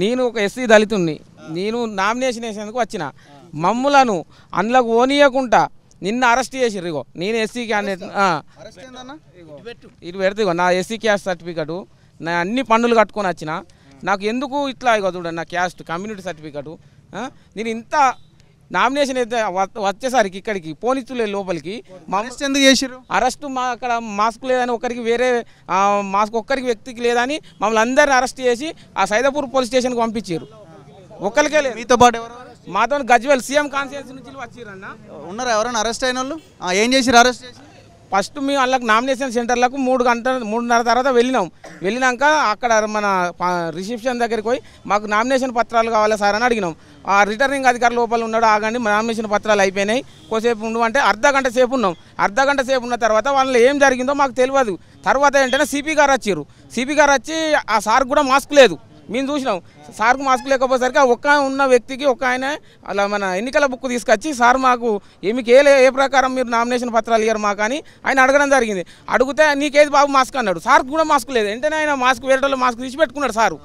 నేను ఒక ఎస్సీ దళితుణ్ణి నేను నామినేషన్ వేసేందుకు వచ్చిన మమ్ములను అందులోకి ఓనియకుండా నిన్న అరెస్ట్ చేసిర్రు ఇగో నేను ఎస్సీ క్యాండిడేట్ ఇటు పెడితే ఇగో నా ఎస్సీ క్యాస్ట్ సర్టిఫికెట్ నా అన్ని పన్నులు కట్టుకొని వచ్చిన నాకు ఎందుకు ఇట్లా ఇగో చూడండి నా క్యాస్ట్ కమ్యూనిటీ సర్టిఫికెట్ నేను ఇంత నామినేషన్ అయితే వచ్చేసరికి ఇక్కడికి పోలీసులు లోపలికి అరెస్ట్ ఎందుకు చేసారు అరెస్ట్ మా అక్కడ మాస్క్ లేదని ఒకరికి వేరే మాస్క్ ఒక్కరికి వ్యక్తికి లేదని మమ్మల్ని అందరిని అరెస్ట్ చేసి ఆ సైదాపూర్ పోలీస్ స్టేషన్కి పంపించారు ఒక్కరికే లేదు మీతో పాటు మాతో గజ్వేల్ సీఎం కాన్ఫరెన్స్ నుంచి వచ్చారన్న ఉన్నారు ఎవరైనా అరెస్ట్ అయిన వాళ్ళు ఏం చేసి అరెస్ట్ ఫస్ట్ మేము వాళ్ళకి నామినేషన్ సెంటర్లకు మూడు గంటల మూడున్నర తర్వాత వెళ్ళినాం వెళ్ళినాక అక్కడ మన రిసెప్షన్ దగ్గరికి పోయి మాకు నామినేషన్ పత్రాలు కావాలి సార్ అని అడిగినాం ఆ రిటర్నింగ్ అధికారి లోపల ఉన్నాడు ఆగండి నామినేషన్ పత్రాలు అయిపోయినాయి కోసేపు ఉండు అంటే అర్ధ గంట సేపు ఉన్నాం అర్ధ గంట సేపు ఉన్న తర్వాత వాళ్ళు ఏం జరిగిందో మాకు తెలియదు తర్వాత ఏంటంటే సిపి గారు వచ్చారు సిపి గారు వచ్చి ఆ సార్ కూడా మాస్క్ లేదు మేము చూసినాం సార్కు మాస్క్ లేకపోయేసరికి ఆ ఒక్క ఉన్న వ్యక్తికి ఒక ఆయన అలా మన ఎన్నికల బుక్ తీసుకొచ్చి సార్ మాకు ఏమికి ఏ ఏ ప్రకారం మీరు నామినేషన్ పత్రాలు ఇయ్యారు మాకు అని ఆయన అడగడం జరిగింది అడిగితే నీకేది బాబు మాస్క్ అన్నాడు సార్కు కూడా మాస్క్ లేదు వెంటనే ఆయన మాస్క్ వేరే మాస్క్ తీసి పెట్టుకున్నాడు సారు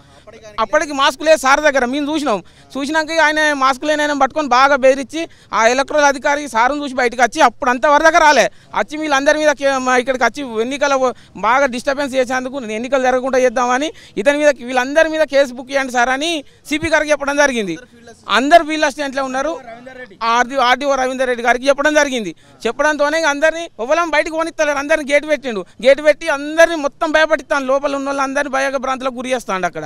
అప్పటికి మాస్క్ లేదు సార్ దగ్గర మేము చూసినాం చూసినాక ఆయన మాస్క్ లేనైనా పట్టుకొని బాగా బెదిరించి ఆ ఎలక్ట్రల్ అధికారి సారుని చూసి బయటకు వచ్చి అప్పుడు వర దగ్గర రాలే వచ్చి వీళ్ళందరి మీద ఇక్కడికి వచ్చి ఎన్నికల బాగా డిస్టర్బెన్స్ చేసేందుకు ఎన్నికలు జరగకుండా చేద్దామని ఇతని మీద వీళ్ళందరి మీద కేసు బుక్ చేయండి సార్ అని సిపి గారికి చెప్పడం జరిగింది అందరు ఫీల్డ్ అసిస్టెంట్లో ఉన్నారు ఆర్డీ ఆర్డీఓ రవీందర్ రెడ్డి గారికి చెప్పడం జరిగింది చెప్పడంతోనే అందరినీ ఎవరం బయటకు పోనిస్తారు అందరిని గేటు పెట్టిండు గేటు పెట్టి అందరినీ మొత్తం భయపడిస్తాను లోపల ఉన్న వాళ్ళు అందరినీ వాళ్ళందరినీ ప్రాంతంలో గురి చేస్తాడు అక్కడ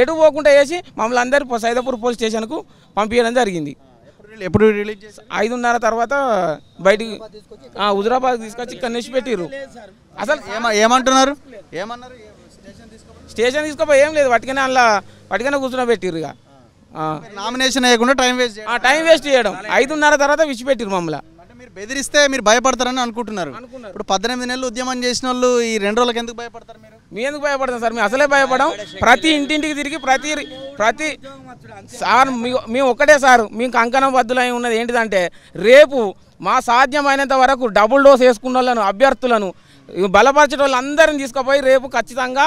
ఎటు పోకుండా వేసి మమ్మల్ని అందరూ సైదాపూర్ పోలీస్ స్టేషన్కు పంపించడం జరిగింది ఎప్పుడు రిలీజ్ ఐదున్నర తర్వాత బయటికి హుజరాబాద్ తీసుకొచ్చి ఇక్కడ నుంచి పెట్టిరు అసలు ఏమంటున్నారు ఏమన్నారు స్టేషన్ తీసుకోపో ఏం లేదు పట్టుకనే అందులో పట్టుకనే కూర్చున్న ఇక నామినేషన్ వేయకుండా టైం వేస్ట్ టైం వేస్ట్ చేయడం ఐదున్నర తర్వాత విచ్చిపెట్టిరు మమ్మల్ని బెదిరిస్తే మీరు భయపడతారని అనుకుంటున్నారు ఇప్పుడు పద్దెనిమిది నెలలు ఉద్యమం చేసిన వాళ్ళు ఈ రెండు రోజులకు ఎందుకు భయపడతారు మీరు మీ ఎందుకు భయపడతాం సార్ మేము అసలే భయపడం ప్రతి ఇంటింటికి తిరిగి ప్రతి ప్రతి సార్ మేము ఒక్కటే సార్ మీకు అంకణం బద్దులై ఉన్నది ఏంటిదంటే రేపు మా సాధ్యమైనంత వరకు డబుల్ డోస్ వేసుకున్న వాళ్ళను అభ్యర్థులను బలపరచడం వాళ్ళందరిని తీసుకుపోయి రేపు ఖచ్చితంగా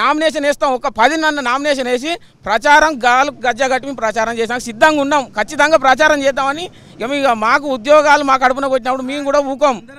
నామినేషన్ వేస్తాం ఒక పది నన్ను నామినేషన్ వేసి ప్రచారం గాలు గజ్జ కట్టి ప్రచారం చేసాం సిద్ధంగా ఉన్నాం ఖచ్చితంగా ప్రచారం చేద్దామని ఇక మాకు ఉద్యోగాలు మాకు కడుపున కొట్టినప్పుడు మేము కూడా ఊకోం